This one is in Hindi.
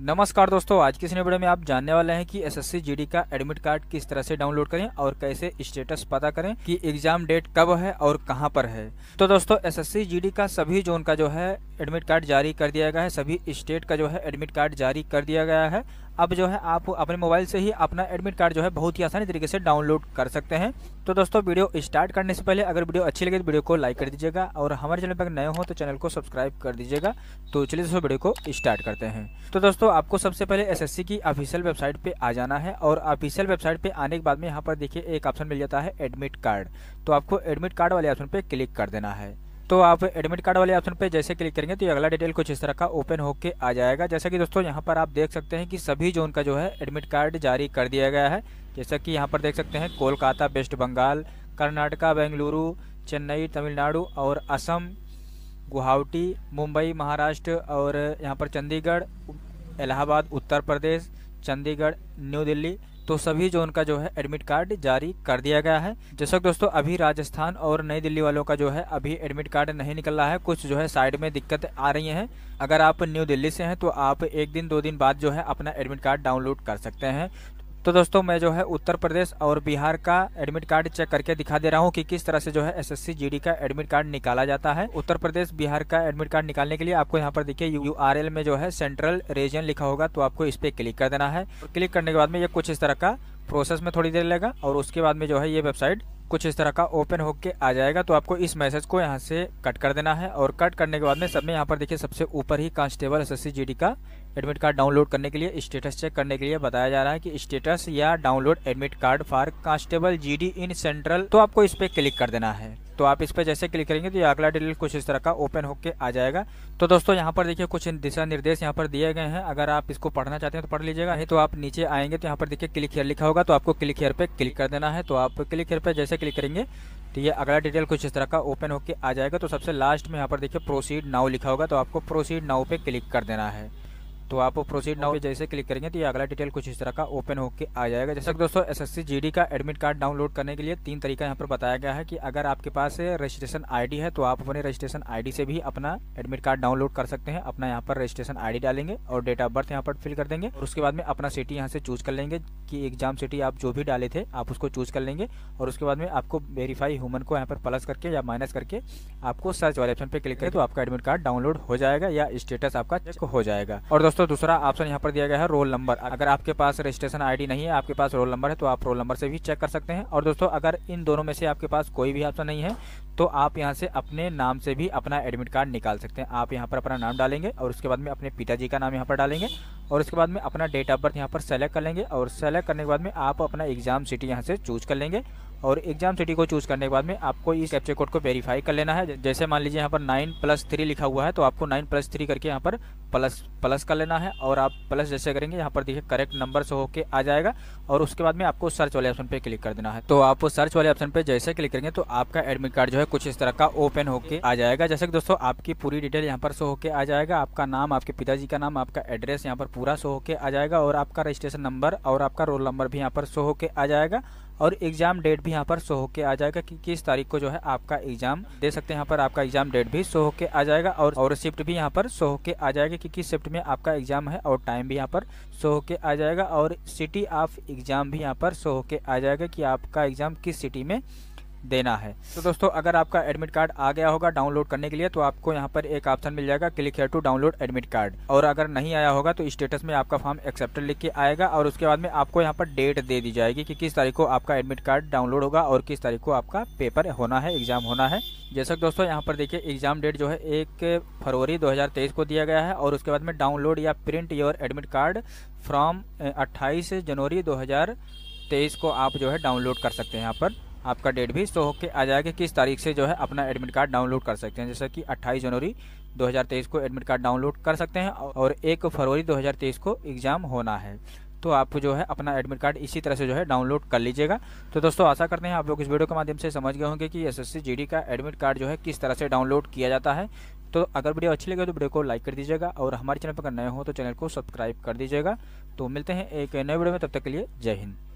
नमस्कार दोस्तों आज के वीडियो में आप जानने वाले हैं कि एसएससी जीडी का एडमिट कार्ड किस तरह से डाउनलोड करें और कैसे स्टेटस पता करें कि एग्जाम डेट कब है और कहां पर है तो दोस्तों एसएससी जीडी का सभी जोन का जो है एडमिट कार्ड जारी कर दिया गया है सभी स्टेट का जो है एडमिट कार्ड जारी कर दिया गया है अब जो है आप अपने मोबाइल से ही अपना एडमिट कार्ड जो है बहुत ही आसानी तरीके से डाउनलोड कर सकते हैं तो दोस्तों वीडियो स्टार्ट करने से पहले अगर वीडियो अच्छी लगे तो वीडियो को लाइक कर दीजिएगा और हमारे चैनल पर नए हो तो चैनल को सब्सक्राइब कर दीजिएगा तो चलिए दोस्तों वीडियो को स्टार्ट करते हैं तो दोस्तों आपको सबसे पहले एस की ऑफिशियल वेबसाइट पर आ जाना है और ऑफिशियल वेबसाइट पर आने के बाद में यहाँ पर देखिए एक ऑप्शन मिल जाता है एडमिट कार्ड तो आपको एडमिट कार्ड वाले ऑप्शन पर क्लिक कर देना है तो आप एडमिट कार्ड वाले ऑप्शन पे जैसे क्लिक करेंगे तो ये अगला डिटेल कुछ इस तरह का ओपन होके आ जाएगा जैसा कि दोस्तों यहाँ पर आप देख सकते हैं कि सभी जोन का जो है एडमिट कार्ड जारी कर दिया गया है जैसा कि यहाँ पर देख सकते हैं कोलकाता वेस्ट बंगाल कर्नाटका बेंगलुरु चेन्नई तमिलनाडु और असम गुवाहाटी मुंबई महाराष्ट्र और यहाँ पर चंडीगढ़ इलाहाबाद उत्तर प्रदेश चंडीगढ़ न्यू दिल्ली तो सभी जोन का जो है एडमिट कार्ड जारी कर दिया गया है जैसा दोस्तों अभी राजस्थान और नई दिल्ली वालों का जो है अभी एडमिट कार्ड नहीं निकल रहा है कुछ जो है साइड में दिक्कत आ रही है अगर आप न्यू दिल्ली से हैं तो आप एक दिन दो दिन बाद जो है अपना एडमिट कार्ड डाउनलोड कर सकते हैं तो दोस्तों मैं जो है उत्तर प्रदेश और बिहार का एडमिट कार्ड चेक करके दिखा दे रहा हूँ कि किस तरह से जो है एसएससी जीडी का एडमिट कार्ड निकाला जाता है उत्तर प्रदेश बिहार का एडमिट कार्ड निकालने के लिए आपको यहाँ पर देखिए यूआरएल में जो है सेंट्रल रीजन लिखा होगा तो आपको इस पे क्लिक कर देना है क्लिक करने के बाद में ये कुछ इस तरह का प्रोसेस में थोड़ी देर लेगा और उसके बाद में जो है ये वेबसाइट कुछ इस तरह का ओपन होके आ जाएगा तो आपको इस मैसेज को यहाँ से कट कर देना है और कट करने के बाद में सब में यहाँ पर देखिए सबसे ऊपर ही कांस्टेबल एस एस का एडमिट कार्ड डाउनलोड करने के लिए स्टेटस चेक करने के लिए बताया जा रहा है कि स्टेटस या download admit card for constable G in central तो आपको इस पर क्लिक कर देना है तो आप इस पर जैसे क्लिक करेंगे तो ये अगला डिटेल कुछ इस तरह का ओपन होकर आ जाएगा तो दोस्तों यहाँ पर देखिए कुछ दिशा निर्देश यहाँ पर दिए गए हैं अगर आप इसको पढ़ना चाहते हैं तो पढ़ लीजिएगा तो आप नीचे आएंगे तो यहाँ पर देखिए क्लिक हेयर लिखा होगा तो आपको क्लिक हेयर पर क्लिक कर देना है तो आप क्लिक हेयर पर जैसे क्लिक करेंगे तो ये अगला डिटेल कुछ इस तरह का ओपन होकर आ जाएगा तो सबसे लास्ट में यहाँ पर देखिए प्रोसीड नाउ लिखा होगा तो आपको प्रोसीड नाउ पर क्लिक कर देना है तो आप प्रोसीड नाउ पे जैसे क्लिक करेंगे तो ये अगला डिटेल कुछ इस तरह का ओपन होकर आ जाएगा जैसे दोस्तों एसएससी जीडी का एडमिट कार्ड डाउनलोड करने के लिए तीन तरीका यहाँ पर बताया गया है कि अगर आपके पास रजिस्ट्रेशन आईडी है तो आप अपने रजिस्ट्रेशन आईडी से भी अपना एडमिट कार्ड डाउनलोड कर सकते हैं अपना यहाँ पर रजिस्ट्रेशन आई डालेंगे और डेट ऑफ बर्थ यहाँ पर फिल कर देंगे और उसके बाद में अपना सिटी यहाँ से चूज कर लेंगे कि एग्जाम सिटी आप जो भी डाले थे आप उसको चूज कर लेंगे और उसके बाद में आपको वेरीफाई ह्यूमन को यहाँ पर प्लस करके या माइनस करके आपको सर्च वाले ऑप्शन पर क्लिक करें तो आपका एडमिट कार्ड डाउनलोड हो जाएगा या स्टेटस आपका चेक हो जाएगा और दोस्तों दोस्तों दूसरा ऑप्शन यहाँ पर दिया गया है रोल नंबर अगर आपके पास रजिस्ट्रेशन आईडी नहीं है आपके पास रोल नंबर है तो आप रोल नंबर से भी चेक कर सकते हैं और दोस्तों अगर इन दोनों में से आपके पास कोई भी ऑप्शन नहीं है तो आप यहाँ से अपने नाम से भी अपना एडमिट कार्ड निकाल सकते हैं आप यहाँ पर अपना नाम डालेंगे और उसके बाद में अपने पिताजी का नाम यहाँ पर डालेंगे और उसके बाद में अपना डेट ऑफ बर्थ यहाँ पर सेलेक्ट कर लेंगे और सेलेक्ट करने के बाद में आप अपना एग्जाम सिटी यहाँ से चूज कर लेंगे और एग्जाम सिटी को चूज करने के बाद में आपको इस कैप्चर कोड को वेरीफाई कर लेना है जैसे मान लीजिए यहाँ पर नाइन प्लस थ्री लिखा हुआ है तो आपको नाइन प्लस थ्री करके यहाँ पर प्लस प्लस कर लेना है और आप प्लस जैसे करेंगे यहाँ पर देखिए करेक्ट नंबर से होके आ जाएगा और उसके बाद में आपको सर्च वाले ऑप्शन पे क्लिक कर देना है तो आप सर्च वाले ऑप्शन पे जैसे क्लिक करेंगे तो आपका एडमिट कार्ड जो है कुछ इस तरह का ओपन होके आ जाएगा जैसे कि दोस्तों आपकी पूरी डिटेल यहाँ पर शो होके आ जाएगा आपका नाम आपके पिताजी का नाम आपका एड्रेस यहाँ पर पूरा शो होके आ जाएगा और आपका रजिस्ट्रेशन नंबर और आपका रोल नंबर भी यहाँ पर शो होके आ जाएगा और एग्जाम डेट भी यहाँ पर शो होके आ जाएगा कि किस तारीख को जो है आपका एग्जाम दे सकते हैं यहाँ पर आपका एग्जाम डेट भी शो होके आ जाएगा और और शिफ्ट भी यहाँ पर शो होके आ जाएगा समझिए कि किस शिफ्ट में आपका एग्जाम है और टाइम भी यहाँ पर शो होके आ जाएगा और सिटी ऑफ एग्जाम भी यहाँ पर शो होके आ जाएगा कि आपका एग्जाम किस सिटी में देना है तो दोस्तों अगर आपका एडमिट कार्ड आ गया होगा डाउनलोड करने के लिए तो आपको यहाँ पर एक ऑप्शन मिल जाएगा click here to download admit card और अगर नहीं आया होगा तो स्टेटस में आपका फॉर्म एक्सेप्टेड लिख के आएगा और उसके बाद में आपको यहाँ पर डेट दे दी जाएगी कि किस तारीख को आपका एडमिट कार्ड डाउनलोड होगा और किस तारीख को आपका पेपर होना है एग्जाम होना है जैसा कि दोस्तों यहाँ पर देखिए एग्जाम डेट जो है एक फरवरी 2023 को दिया गया है और उसके बाद में डाउनलोड या print your admit card from 28 January 2023 को आप जो है डाउनलोड कर सकते हैं यहाँ पर आपका डेट भी शो होकर आ जाएगा किस तारीख से जो है अपना एडमिट कार्ड डाउनलोड कर सकते हैं जैसे कि 28 जनवरी 2023 को एडमिट कार्ड डाउनलोड कर सकते हैं और एक फरवरी 2023 को एग्ज़ाम होना है तो आप जो है अपना एडमिट कार्ड इसी तरह से जो है डाउनलोड कर लीजिएगा तो दोस्तों आशा करते हैं आप लोग इस वीडियो के माध्यम से समझ गए होंगे कि एस एस का एडमिट कार्ड जो है किस तरह से डाउनलोड किया जाता है तो अगर वीडियो अच्छी लगे तो वीडियो को लाइक कर दीजिएगा और हमारे चैनल पर नए हो तो चैनल को सब्सक्राइब कर दीजिएगा तो मिलते हैं एक नए वीडियो में तब तक के लिए जय हिंद